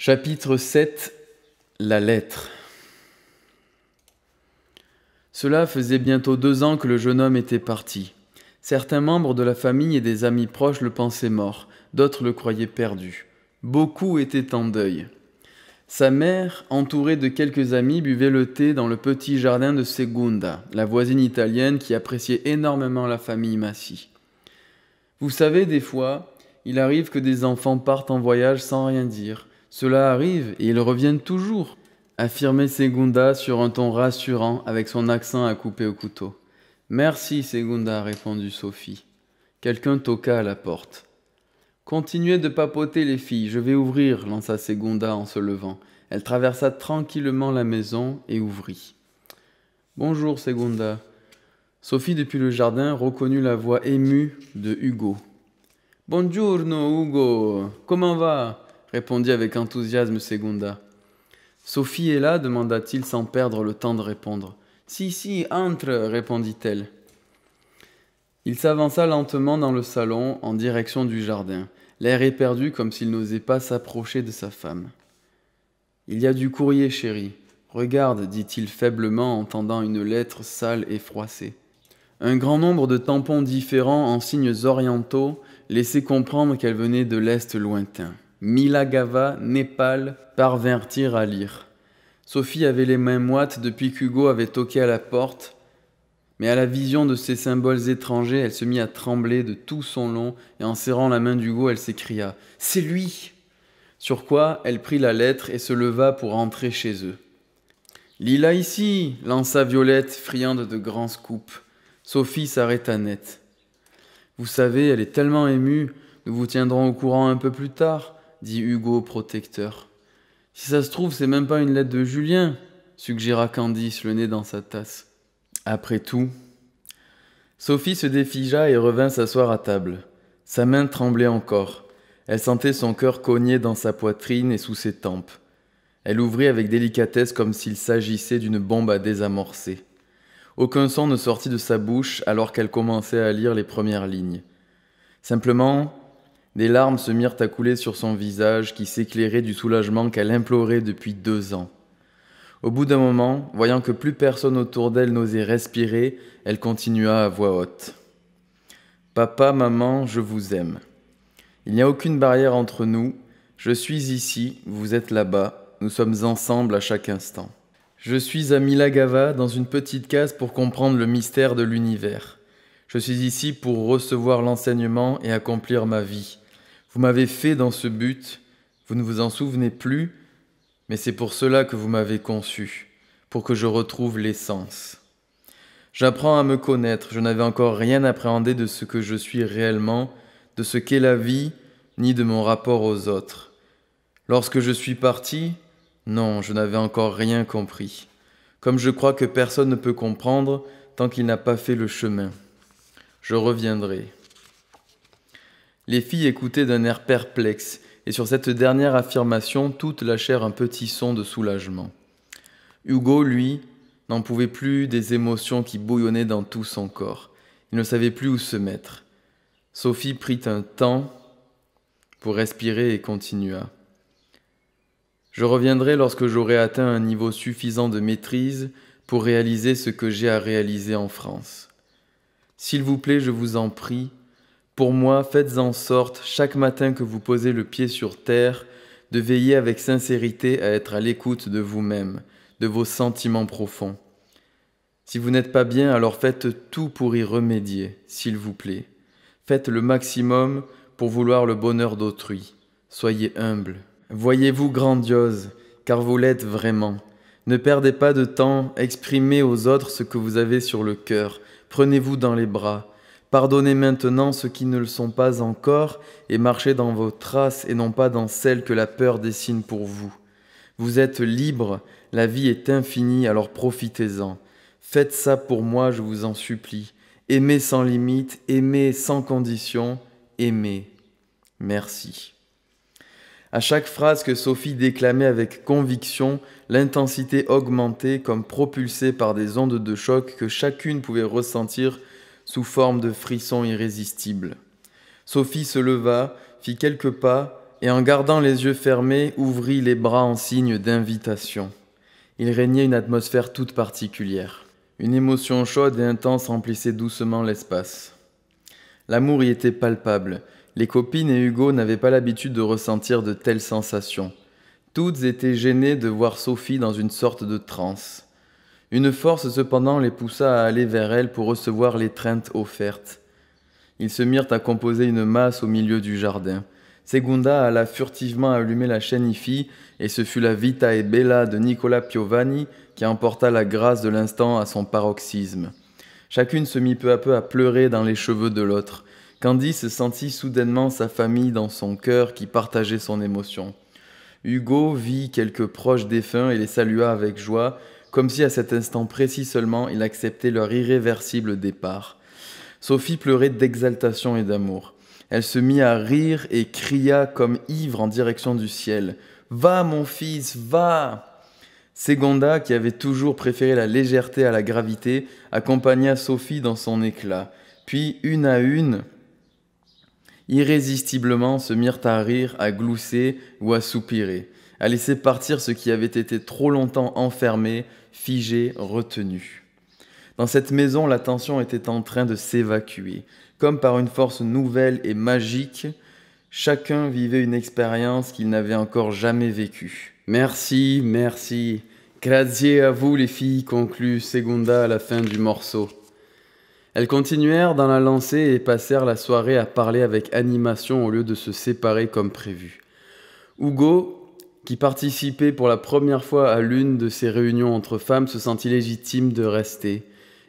Chapitre 7 La lettre Cela faisait bientôt deux ans que le jeune homme était parti. Certains membres de la famille et des amis proches le pensaient mort, d'autres le croyaient perdu. Beaucoup étaient en deuil. Sa mère, entourée de quelques amis, buvait le thé dans le petit jardin de Segunda, la voisine italienne qui appréciait énormément la famille Massi. Vous savez, des fois, il arrive que des enfants partent en voyage sans rien dire cela arrive et ils reviennent toujours, affirmait Segunda sur un ton rassurant avec son accent à couper au couteau. Merci, Segunda, répondit Sophie. Quelqu'un toqua à la porte. Continuez de papoter, les filles, je vais ouvrir, lança Segunda en se levant. Elle traversa tranquillement la maison et ouvrit. Bonjour, Segunda. Sophie, depuis le jardin, reconnut la voix émue de Hugo. Buongiorno, Hugo. Comment va répondit avec enthousiasme Segunda. Sophie est là demanda-t-il sans perdre le temps de répondre. Si, si, entre répondit-elle. Il s'avança lentement dans le salon en direction du jardin, l'air éperdu comme s'il n'osait pas s'approcher de sa femme. Il y a du courrier, chérie. Regarde, dit-il faiblement en tendant une lettre sale et froissée. Un grand nombre de tampons différents en signes orientaux laissaient comprendre qu'elle venait de l'Est lointain. Milagava, Népal, parvinrent à lire. Sophie avait les mains moites depuis qu'Hugo avait toqué à la porte, mais à la vision de ces symboles étrangers, elle se mit à trembler de tout son long, et en serrant la main d'Hugo, elle s'écria ⁇ C'est lui !⁇ Sur quoi elle prit la lettre et se leva pour entrer chez eux. Lila ici lança Violette, friande de grands scoops. Sophie s'arrêta net. Vous savez, elle est tellement émue, nous vous tiendrons au courant un peu plus tard dit Hugo, protecteur. Si ça se trouve, c'est même pas une lettre de Julien, suggéra Candice, le nez dans sa tasse. Après tout. Sophie se défigea et revint s'asseoir à table. Sa main tremblait encore. Elle sentait son cœur cogner dans sa poitrine et sous ses tempes. Elle ouvrit avec délicatesse comme s'il s'agissait d'une bombe à désamorcer. Aucun son ne sortit de sa bouche alors qu'elle commençait à lire les premières lignes. Simplement, des larmes se mirent à couler sur son visage qui s'éclairait du soulagement qu'elle implorait depuis deux ans. Au bout d'un moment, voyant que plus personne autour d'elle n'osait respirer, elle continua à voix haute. Papa, maman, je vous aime. Il n'y a aucune barrière entre nous. Je suis ici, vous êtes là-bas. Nous sommes ensemble à chaque instant. Je suis à Milagava dans une petite case pour comprendre le mystère de l'univers. Je suis ici pour recevoir l'enseignement et accomplir ma vie. Vous m'avez fait dans ce but, vous ne vous en souvenez plus, mais c'est pour cela que vous m'avez conçu, pour que je retrouve l'essence. J'apprends à me connaître, je n'avais encore rien appréhendé de ce que je suis réellement, de ce qu'est la vie, ni de mon rapport aux autres. Lorsque je suis parti, non, je n'avais encore rien compris, comme je crois que personne ne peut comprendre tant qu'il n'a pas fait le chemin. Je reviendrai. Les filles écoutaient d'un air perplexe, et sur cette dernière affirmation, toutes lâchèrent un petit son de soulagement. Hugo, lui, n'en pouvait plus des émotions qui bouillonnaient dans tout son corps. Il ne savait plus où se mettre. Sophie prit un temps pour respirer et continua. Je reviendrai lorsque j'aurai atteint un niveau suffisant de maîtrise pour réaliser ce que j'ai à réaliser en France. S'il vous plaît, je vous en prie, pour moi, faites en sorte, chaque matin que vous posez le pied sur terre, de veiller avec sincérité à être à l'écoute de vous-même, de vos sentiments profonds. Si vous n'êtes pas bien, alors faites tout pour y remédier, s'il vous plaît. Faites le maximum pour vouloir le bonheur d'autrui. Soyez humble. Voyez-vous grandiose, car vous l'êtes vraiment. Ne perdez pas de temps, exprimez aux autres ce que vous avez sur le cœur. Prenez-vous dans les bras. Pardonnez maintenant ceux qui ne le sont pas encore, et marchez dans vos traces et non pas dans celles que la peur dessine pour vous. Vous êtes libre, la vie est infinie, alors profitez-en. Faites ça pour moi, je vous en supplie. Aimez sans limite, aimez sans condition, aimez. Merci. À chaque phrase que Sophie déclamait avec conviction, l'intensité augmentait comme propulsée par des ondes de choc que chacune pouvait ressentir sous forme de frissons irrésistibles. Sophie se leva, fit quelques pas, et en gardant les yeux fermés, ouvrit les bras en signe d'invitation. Il régnait une atmosphère toute particulière. Une émotion chaude et intense remplissait doucement l'espace. L'amour y était palpable. Les copines et Hugo n'avaient pas l'habitude de ressentir de telles sensations. Toutes étaient gênées de voir Sophie dans une sorte de transe. Une force cependant les poussa à aller vers elle pour recevoir l'étreinte offerte. Ils se mirent à composer une masse au milieu du jardin. Segunda alla furtivement allumer la chaîne IFI, et ce fut la Vita et Bella de Nicola Piovani qui emporta la grâce de l'instant à son paroxysme. Chacune se mit peu à peu à pleurer dans les cheveux de l'autre. Candice sentit soudainement sa famille dans son cœur qui partageait son émotion. Hugo vit quelques proches défunts et les salua avec joie, comme si à cet instant précis seulement il acceptait leur irréversible départ. Sophie pleurait d'exaltation et d'amour. Elle se mit à rire et cria comme ivre en direction du ciel. Va mon fils, va Segonda, qui avait toujours préféré la légèreté à la gravité, accompagna Sophie dans son éclat. Puis, une à une, irrésistiblement se mirent à rire, à glousser ou à soupirer, à laisser partir ce qui avait été trop longtemps enfermé, figé, retenu. Dans cette maison, la tension était en train de s'évacuer. Comme par une force nouvelle et magique, chacun vivait une expérience qu'il n'avait encore jamais vécue. Merci, merci. Grazie à vous les filles, conclut Segunda à la fin du morceau. Elles continuèrent dans la lancée et passèrent la soirée à parler avec animation au lieu de se séparer comme prévu. Hugo qui participait pour la première fois à l'une de ces réunions entre femmes se sentit légitime de rester,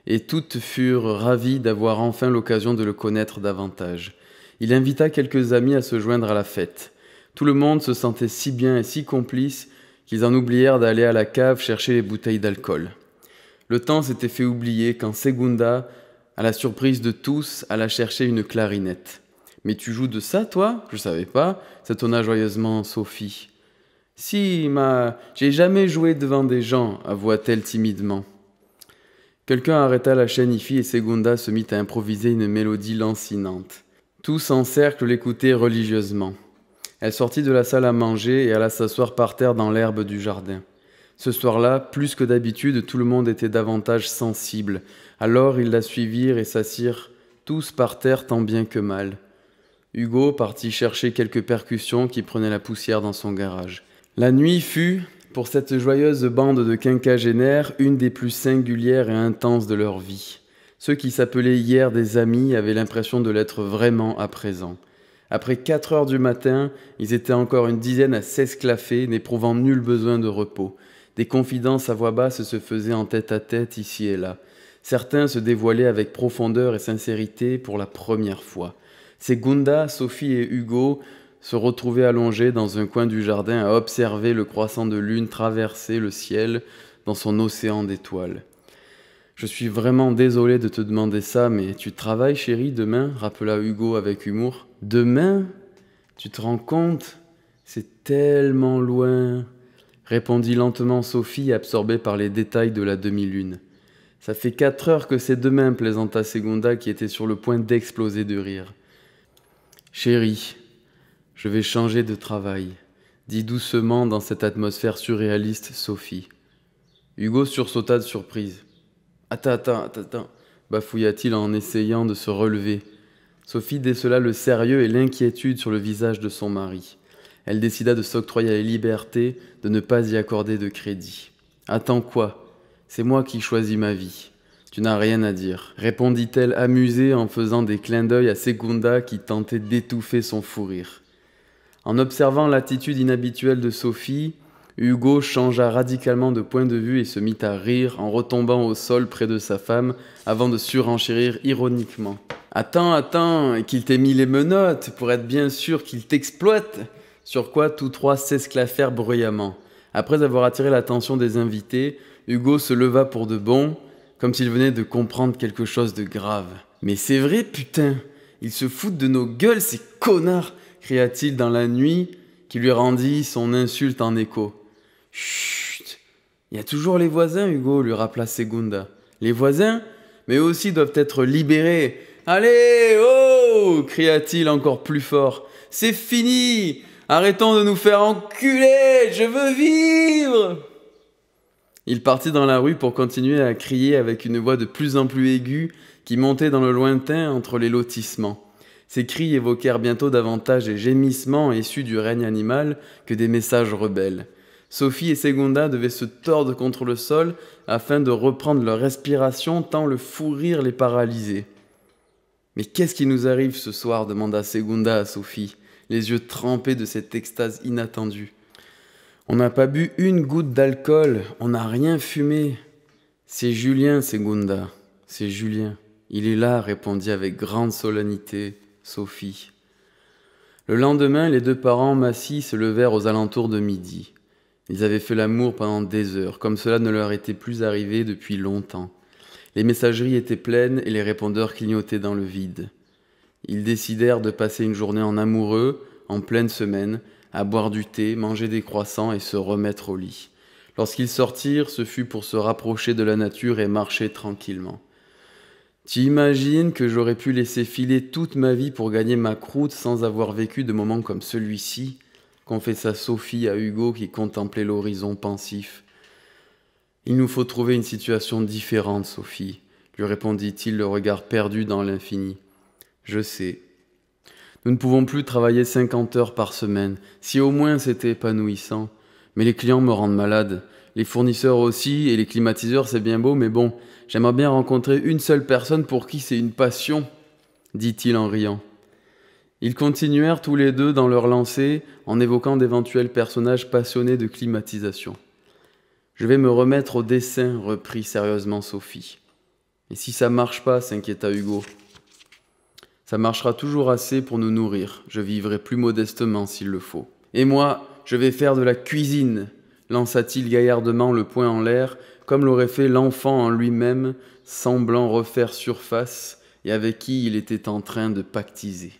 et toutes furent ravies d'avoir enfin l'occasion de le connaître davantage. Il invita quelques amis à se joindre à la fête. Tout le monde se sentait si bien et si complice qu'ils en oublièrent d'aller à la cave chercher les bouteilles d'alcool. Le temps s'était fait oublier quand Segunda, à la surprise de tous, alla chercher une clarinette. Mais tu joues de ça, toi Je savais pas, s'étonna joyeusement Sophie. Si, ma. J'ai jamais joué devant des gens, avoua-t-elle timidement. Quelqu'un arrêta la chaîne Ifi et Segunda se mit à improviser une mélodie lancinante. Tous en cercle l'écoutaient religieusement. Elle sortit de la salle à manger et alla s'asseoir par terre dans l'herbe du jardin. Ce soir-là, plus que d'habitude, tout le monde était davantage sensible. Alors ils la suivirent et s'assirent tous par terre tant bien que mal. Hugo partit chercher quelques percussions qui prenaient la poussière dans son garage. La nuit fut, pour cette joyeuse bande de quinquagénaires, une des plus singulières et intenses de leur vie. Ceux qui s'appelaient hier des amis avaient l'impression de l'être vraiment à présent. Après 4 heures du matin, ils étaient encore une dizaine à s'esclaffer, n'éprouvant nul besoin de repos. Des confidences à voix basse se faisaient en tête à tête ici et là. Certains se dévoilaient avec profondeur et sincérité pour la première fois. C'est Sophie et Hugo se retrouver allongé dans un coin du jardin à observer le croissant de lune traverser le ciel dans son océan d'étoiles. Je suis vraiment désolé de te demander ça, mais tu travailles, chérie, demain rappela Hugo avec humour. Demain Tu te rends compte C'est tellement loin répondit lentement Sophie, absorbée par les détails de la demi-lune. Ça fait quatre heures que c'est demain, plaisanta Segunda qui était sur le point d'exploser de rire. Chérie, je vais changer de travail, dit doucement dans cette atmosphère surréaliste Sophie. Hugo sursauta de surprise. Attends, attends, attends, bafouilla-t-il en essayant de se relever. Sophie décela le sérieux et l'inquiétude sur le visage de son mari. Elle décida de s'octroyer la liberté de ne pas y accorder de crédit. Attends quoi C'est moi qui choisis ma vie. Tu n'as rien à dire, répondit-elle amusée en faisant des clins d'œil à Segunda qui tentait d'étouffer son fou rire. En observant l'attitude inhabituelle de Sophie, Hugo changea radicalement de point de vue et se mit à rire en retombant au sol près de sa femme avant de surenchérir ironiquement. Attends, attends, qu'il t'ait mis les menottes pour être bien sûr qu'il t'exploite Sur quoi tous trois s'esclaffèrent bruyamment. Après avoir attiré l'attention des invités, Hugo se leva pour de bon, comme s'il venait de comprendre quelque chose de grave. Mais c'est vrai, putain Ils se foutent de nos gueules, ces connards cria-t-il dans la nuit, qui lui rendit son insulte en écho. Chut Il y a toujours les voisins, Hugo, lui rappela Segunda. Les voisins, mais eux aussi doivent être libérés. Allez, oh cria-t-il encore plus fort. C'est fini Arrêtons de nous faire enculer Je veux vivre Il partit dans la rue pour continuer à crier avec une voix de plus en plus aiguë qui montait dans le lointain entre les lotissements. Ces cris évoquèrent bientôt davantage des gémissements issus du règne animal que des messages rebelles. Sophie et Segunda devaient se tordre contre le sol afin de reprendre leur respiration tant le fou rire les paralysait. Mais qu'est-ce qui nous arrive ce soir demanda Segunda à Sophie, les yeux trempés de cette extase inattendue. On n'a pas bu une goutte d'alcool, on n'a rien fumé. C'est Julien, Segunda, c'est Julien. Il est là, répondit avec grande solennité Sophie. Le lendemain, les deux parents massis se levèrent aux alentours de midi. Ils avaient fait l'amour pendant des heures, comme cela ne leur était plus arrivé depuis longtemps. Les messageries étaient pleines et les répondeurs clignotaient dans le vide. Ils décidèrent de passer une journée en amoureux, en pleine semaine, à boire du thé, manger des croissants et se remettre au lit. Lorsqu'ils sortirent, ce fut pour se rapprocher de la nature et marcher tranquillement. Tu imagines que j'aurais pu laisser filer toute ma vie pour gagner ma croûte sans avoir vécu de moments comme celui-ci confessa Sophie à Hugo qui contemplait l'horizon pensif. Il nous faut trouver une situation différente, Sophie, lui répondit-il le regard perdu dans l'infini. Je sais. Nous ne pouvons plus travailler 50 heures par semaine, si au moins c'était épanouissant. Mais les clients me rendent malade, les fournisseurs aussi, et les climatiseurs, c'est bien beau, mais bon, j'aimerais bien rencontrer une seule personne pour qui c'est une passion, dit-il en riant. Ils continuèrent tous les deux dans leur lancée en évoquant d'éventuels personnages passionnés de climatisation. Je vais me remettre au dessin, reprit sérieusement Sophie. Et si ça marche pas, s'inquiéta Hugo. Ça marchera toujours assez pour nous nourrir. Je vivrai plus modestement s'il le faut. Et moi, je vais faire de la cuisine, lança-t-il gaillardement le poing en l'air, comme l'aurait fait l'enfant en lui-même, semblant refaire surface, et avec qui il était en train de pactiser.